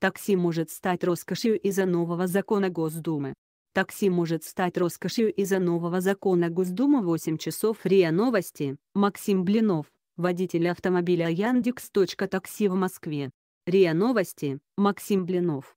Такси может стать роскошью из-за нового закона Госдумы. Такси может стать роскошью из-за нового закона Госдумы 8 часов РИА Новости. Максим Блинов, водитель автомобиля Яндекс.Такси в Москве. РИА Новости, Максим Блинов.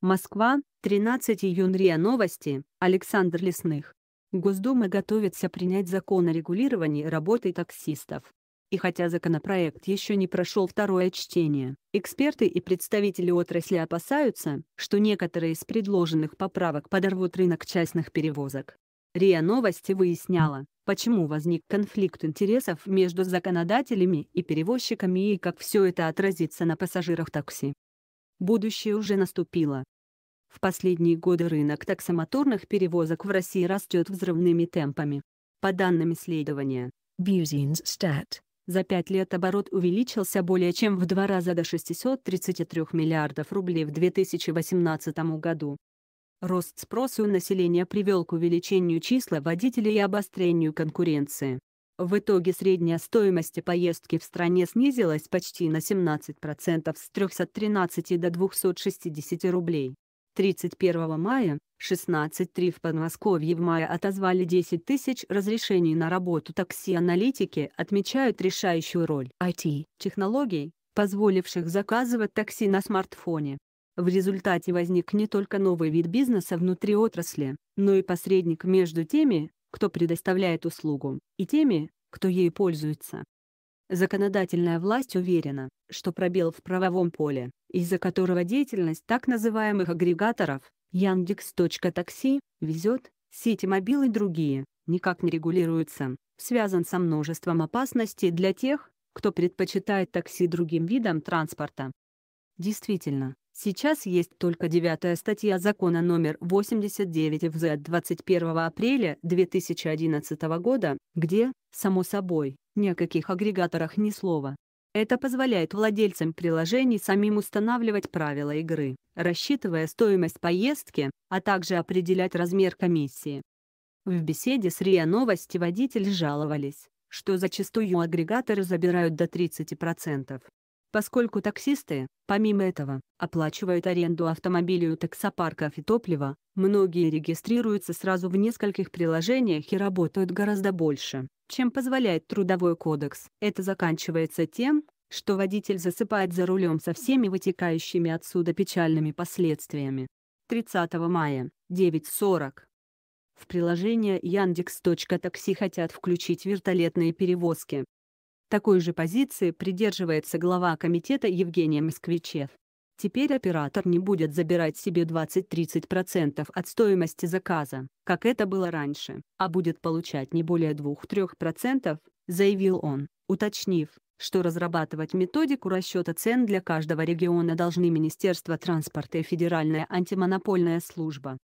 Москва, 13 июня РИА Новости, Александр Лесных. Госдума готовится принять закон о регулировании работы таксистов. И хотя законопроект еще не прошел второе чтение, эксперты и представители отрасли опасаются, что некоторые из предложенных поправок подорвут рынок частных перевозок. РИА Новости выясняла, почему возник конфликт интересов между законодателями и перевозчиками и как все это отразится на пассажирах такси. Будущее уже наступило. В последние годы рынок таксомоторных перевозок в России растет взрывными темпами. По данным исследования, Business Stat, за пять лет оборот увеличился более чем в два раза до 633 миллиардов рублей в 2018 году. Рост спроса у населения привел к увеличению числа водителей и обострению конкуренции. В итоге средняя стоимость поездки в стране снизилась почти на 17% с 313 до 260 рублей. 31 мая 16.3 в Подмосковье в мае отозвали 10 тысяч разрешений на работу такси-аналитики отмечают решающую роль IT-технологий, позволивших заказывать такси на смартфоне. В результате возник не только новый вид бизнеса внутри отрасли, но и посредник между теми, кто предоставляет услугу, и теми, кто ею пользуется. Законодательная власть уверена, что пробел в правовом поле, из-за которого деятельность так называемых агрегаторов Яндекс.Такси, Везет, Ситимобил и другие, никак не регулируется, связан со множеством опасностей для тех, кто предпочитает такси другим видам транспорта. Действительно, сейчас есть только девятая статья закона номер 89 ФЗ 21 апреля 2011 года, где, само собой, ни о каких агрегаторах ни слова. Это позволяет владельцам приложений самим устанавливать правила игры, рассчитывая стоимость поездки, а также определять размер комиссии. В беседе с РИА Новости водители жаловались, что зачастую агрегаторы забирают до 30%. Поскольку таксисты, помимо этого, оплачивают аренду автомобилей у таксопарков и топлива, многие регистрируются сразу в нескольких приложениях и работают гораздо больше, чем позволяет Трудовой кодекс. Это заканчивается тем, что водитель засыпает за рулем со всеми вытекающими отсюда печальными последствиями. 30 мая, 9.40. В приложение Яндекс.Такси хотят включить вертолетные перевозки. Такой же позиции придерживается глава комитета Евгений Москвичев. Теперь оператор не будет забирать себе 20-30% от стоимости заказа, как это было раньше, а будет получать не более 2-3%, заявил он, уточнив, что разрабатывать методику расчета цен для каждого региона должны Министерство транспорта и Федеральная антимонопольная служба.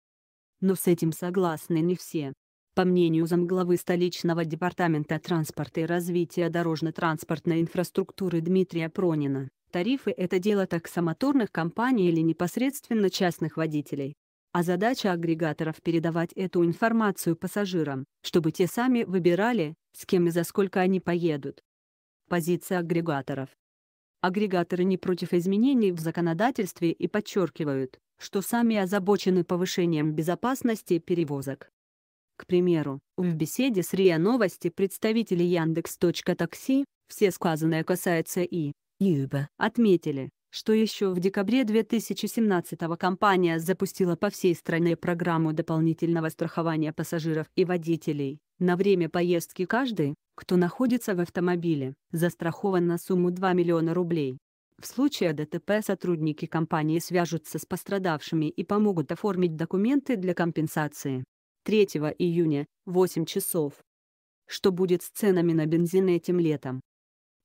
Но с этим согласны не все. По мнению замглавы столичного департамента транспорта и развития дорожно-транспортной инфраструктуры Дмитрия Пронина, тарифы — это дело таксомоторных компаний или непосредственно частных водителей. А задача агрегаторов — передавать эту информацию пассажирам, чтобы те сами выбирали, с кем и за сколько они поедут. Позиция агрегаторов. Агрегаторы не против изменений в законодательстве и подчеркивают, что сами озабочены повышением безопасности перевозок. К примеру, в беседе с РИА Новости представители Яндекс.Такси все сказанное касается и Юба. отметили, что еще в декабре 2017-го компания запустила по всей стране программу дополнительного страхования пассажиров и водителей. На время поездки каждый, кто находится в автомобиле, застрахован на сумму 2 миллиона рублей. В случае ДТП сотрудники компании свяжутся с пострадавшими и помогут оформить документы для компенсации. 3 июня, 8 часов. Что будет с ценами на бензин этим летом?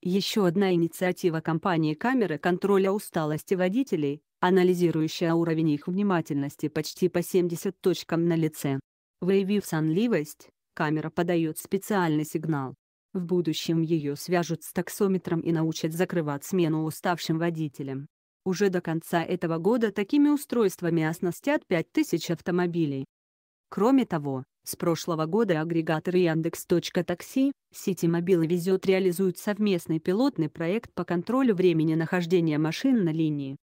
Еще одна инициатива компании «Камеры контроля усталости водителей», анализирующая уровень их внимательности почти по 70 точкам на лице. Выявив сонливость, камера подает специальный сигнал. В будущем ее свяжут с таксометром и научат закрывать смену уставшим водителям. Уже до конца этого года такими устройствами оснастят 5000 автомобилей. Кроме того, с прошлого года агрегатор Яндекс.Такси, Ситимобил и Везет реализуют совместный пилотный проект по контролю времени нахождения машин на линии.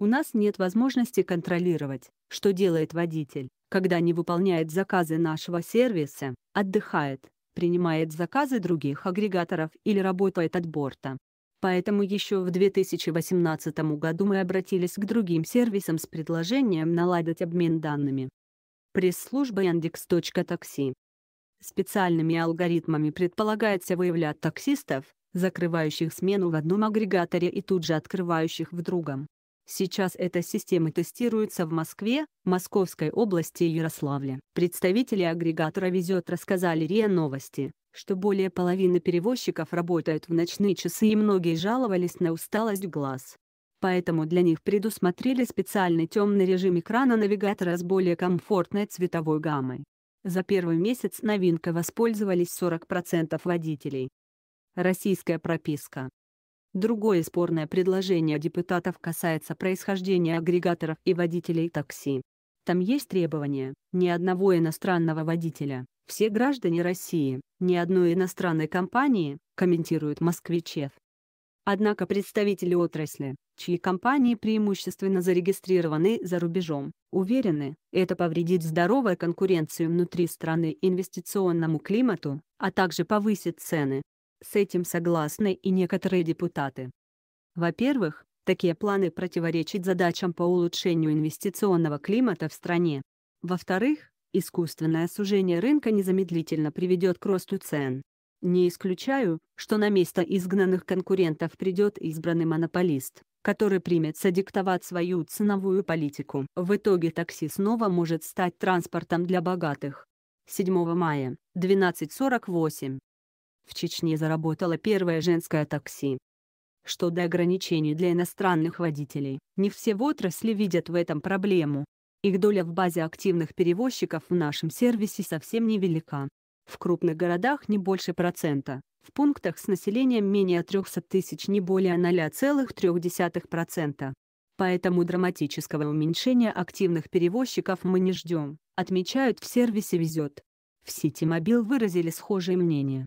У нас нет возможности контролировать, что делает водитель, когда не выполняет заказы нашего сервиса, отдыхает, принимает заказы других агрегаторов или работает от борта. Поэтому еще в 2018 году мы обратились к другим сервисам с предложением наладить обмен данными. Пресс-служба Яндекс.Такси. Специальными алгоритмами предполагается выявлять таксистов, закрывающих смену в одном агрегаторе и тут же открывающих в другом. Сейчас эта система тестируется в Москве, Московской области и Ярославле. Представители агрегатора «Везет» рассказали РИА Новости, что более половины перевозчиков работают в ночные часы и многие жаловались на усталость глаз поэтому для них предусмотрели специальный темный режим экрана навигатора с более комфортной цветовой гаммой. За первый месяц новинкой воспользовались 40% водителей. Российская прописка. Другое спорное предложение депутатов касается происхождения агрегаторов и водителей такси. Там есть требование, ни одного иностранного водителя, все граждане России, ни одной иностранной компании, комментирует Москвичев. Однако представители отрасли, чьи компании преимущественно зарегистрированы за рубежом, уверены, это повредит здоровой конкуренции внутри страны инвестиционному климату, а также повысит цены. С этим согласны и некоторые депутаты. Во-первых, такие планы противоречат задачам по улучшению инвестиционного климата в стране. Во-вторых, искусственное сужение рынка незамедлительно приведет к росту цен. Не исключаю, что на место изгнанных конкурентов придет избранный монополист, который примется диктовать свою ценовую политику. В итоге такси снова может стать транспортом для богатых. 7 мая, 12.48. В Чечне заработало первое женское такси. Что до ограничений для иностранных водителей, не все в отрасли видят в этом проблему. Их доля в базе активных перевозчиков в нашем сервисе совсем невелика. В крупных городах не больше процента. В пунктах с населением менее 300 тысяч не более 0,3%. Поэтому драматического уменьшения активных перевозчиков мы не ждем, отмечают в сервисе «Везет». В сети Мобил выразили схожее мнение.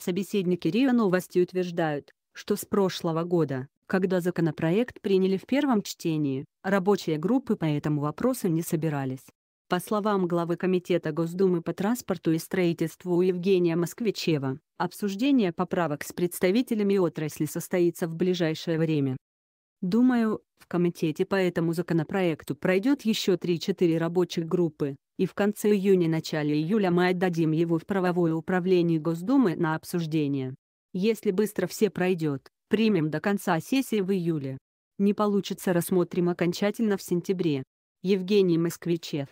Собеседники Рио Новости утверждают, что с прошлого года, когда законопроект приняли в первом чтении, рабочие группы по этому вопросу не собирались. По словам главы Комитета Госдумы по транспорту и строительству Евгения Москвичева, обсуждение поправок с представителями отрасли состоится в ближайшее время. Думаю, в комитете по этому законопроекту пройдет еще 3-4 рабочих группы, и в конце июня-начале июля мы отдадим его в правовое управление Госдумы на обсуждение. Если быстро все пройдет, примем до конца сессии в июле. Не получится рассмотрим окончательно в сентябре. Евгений Москвичев